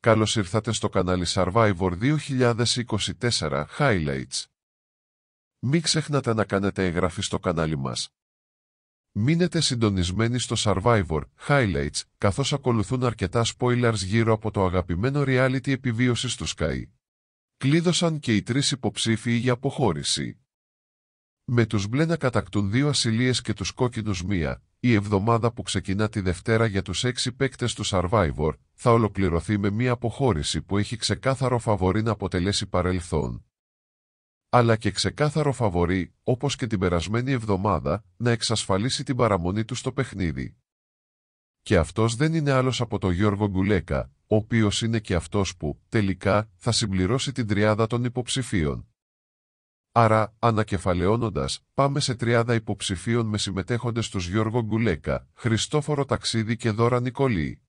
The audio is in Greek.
Καλώς ήρθατε στο κανάλι Survivor 2024 Highlights. Μην ξεχνάτε να κάνετε εγγραφή στο κανάλι μας. Μείνετε συντονισμένοι στο Survivor Highlights, καθώς ακολουθούν αρκετά spoilers γύρω από το αγαπημένο reality επιβίωσης του Sky. Κλείδωσαν και οι τρεις υποψήφοι για αποχώρηση. Με τους μπλε να κατακτούν δύο ασυλίες και τους κόκκινους μία, η εβδομάδα που ξεκινά τη Δευτέρα για τους έξι παίκτες του Survivor, θα ολοκληρωθεί με μια αποχώρηση που έχει ξεκάθαρο φαβορή να αποτελέσει παρελθόν. Αλλά και ξεκάθαρο φαβορή, όπως και την περασμένη εβδομάδα, να εξασφαλίσει την παραμονή του στο παιχνίδι. Και αυτός δεν είναι άλλος από τον Γιώργο Γκουλέκα, ο οποίος είναι και αυτός που, τελικά, θα συμπληρώσει την τριάδα των υποψηφίων. Άρα, ανακεφαλαιώνοντας, πάμε σε τριάδα υποψηφίων με συμμετέχοντες τους Γιώργο Γκουλέκα, Χριστόφορο Ταξίδη και Δώρα Νικολή.